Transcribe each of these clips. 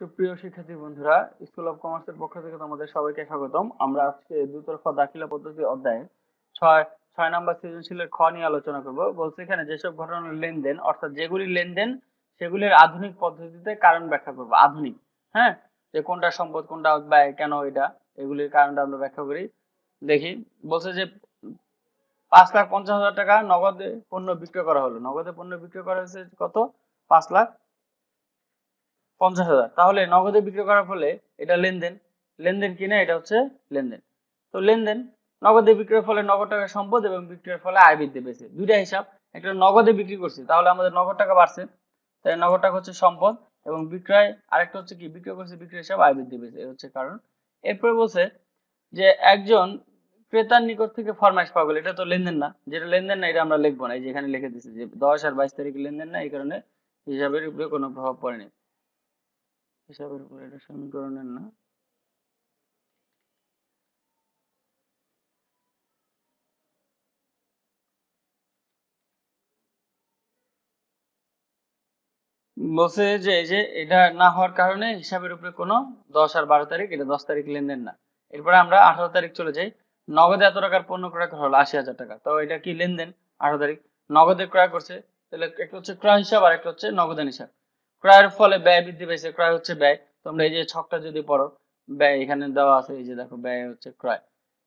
সুপ্রিয় শিক্ষার্থী বন্ধুরা স্কুল অফ এর পক্ষ থেকে তোমাদের সবাইকে স্বাগতম আমরা আজকে দুতরফা দাখিলা পদ্ধতি অধ্যায়ে ছয় ছয় নম্বর সৃজনশীলের খ নিয়ে আলোচনা করব বলছে এখানে যেসব ঘটনার লেনদেন অর্থাৎ যেগুলি লেনদেন সেগুলির আধুনিক পদ্ধতিতে কারণ ব্যাখ্যা করব আধুনিক হ্যাঁ যে কোনটা সম্পদ কোনটা ব্যয় কেন এটা এগুলির কারণটা আমরা ব্যাখ্যা করি দেখি বলছে যে পাঁচ লাখ পঞ্চাশ হাজার টাকা নগদে পণ্য বিক্রয় করা হলো নগদে পণ্য বিক্রয় করা হয়েছে কত পাঁচ লাখ পঞ্চাশ হাজার তাহলে নগদে বিক্রি করার ফলে এটা লেনদেন লেনদেন কিনা এটা হচ্ছে লেনদেন তো লেনদেন নগদে বিক্রির ফলে নগদ টাকা সম্পদ এবং বিক্রির ফলে আয় বৃদ্ধি পেয়েছে দুইটা হিসাব একটা নগদে বিক্রি করছি তাহলে আমাদের নগদ টাকা বাড়ছে তাই নগদ টাকা হচ্ছে সম্পদ এবং বিক্রয় আরেকটা হচ্ছে কি বিক্রয় করছে বিক্রয় হিসাব আয় বৃদ্ধি পেয়েছে হচ্ছে কারণ এরপরে বলছে যে একজন ক্রেতার নিকট থেকে ফরমাইশ পাগল এটা তো লেনদেন না যেটা লেনদেন না এটা আমরা লিখবো না এই যেখানে লিখে দিচ্ছি যে দশ আর বাইশ তারিখ লেনদেন না এই কারণে হিসাবের উপরে কোনো প্রভাব পড়েনি হিসাবের উপর এটা সমীকরণের না বলছে যে এই যে এটা না হওয়ার কারণে হিসাবের উপরে কোনো দশ আর বারো তারিখ এটা দশ তারিখ লেনদেন না এরপরে আমরা আঠারো তারিখ চলে যাই নগদে এত টাকার পণ্য ক্রয় করা হলো আশি হাজার টাকা তো এটা কি লেনদেন আঠারো তারিখ নগদে ক্রয় করছে তাহলে একটা হচ্ছে ক্রয় হিসাব আর একটা হচ্ছে নগদান হিসাব ক্রয়ের ফলে ব্যয় বৃদ্ধি পেয়েছে ক্রয় হচ্ছে ব্যয় তোমরা এই যে ছকটা যদি পড়ো ব্যয় এখানে দেওয়া আছে এই যে দেখো ব্যয় হচ্ছে ক্রয়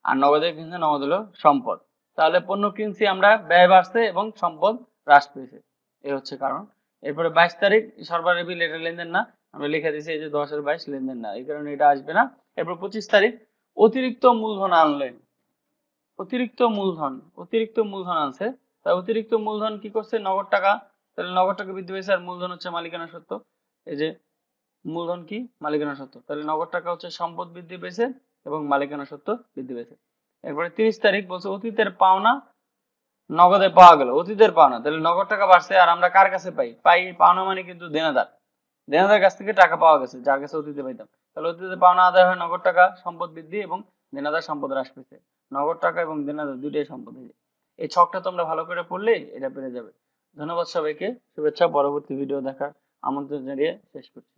আর নগদের কিনছে নগদ হলো সম্পদ তাহলে পণ্য কিনছি আমরা ব্যয় বাড়ছে এবং সম্পদ হ্রাস পেয়েছে এ হচ্ছে কারণ এরপরে বাইশ তারিখ সরবার বিল এটা লেনদেন না আমরা লিখে দিয়েছি এই যে দশের বাইশ লেনদেন না এই কারণে এটা আসবে না এরপর পঁচিশ তারিখ অতিরিক্ত মূলধন আনলে অতিরিক্ত মূলধন অতিরিক্ত মূলধন আনছে তাই অতিরিক্ত মূলধন কি করছে নগদ টাকা তাহলে নগদ টাকা বৃদ্ধি পেয়েছে আর মূলধন হচ্ছে মালিকানা সত্য এই যে মূলধন কি মালিকানা সত্য তাহলে নগদ টাকা হচ্ছে সম্পদ বৃদ্ধি পেয়েছে এবং মালিকানা সত্য বৃদ্ধি পেয়েছে এরপরে তিরিশ তারিখ বলছে অতীতের পাওনা নগদে পাওয়া গেল অতীতের পাওনা তাহলে নগদ টাকা বাড়ছে আর আমরা কার কাছে পাই পাই পাওনা মানে কিন্তু দেনাদার দেনাদার কাছ থেকে টাকা পাওয়া গেছে যার কাছে অতীতে পাইতাম তাহলে অতীতের পাওনা আদায় হয় নগদ টাকা সম্পদ বৃদ্ধি এবং দেনাদার সম্পদ হ্রাস পেয়েছে নগদ টাকা এবং দেনাদার দুইটাই সম্পদ হয়েছে এই ছকটা তোমরা ভালো করে পড়লে এটা পেরে যাবে ধন্যবাদ সবাইকে শুভেচ্ছা পরবর্তী ভিডিও দেখার আমন্ত্রণ জানিয়ে শেষ করছি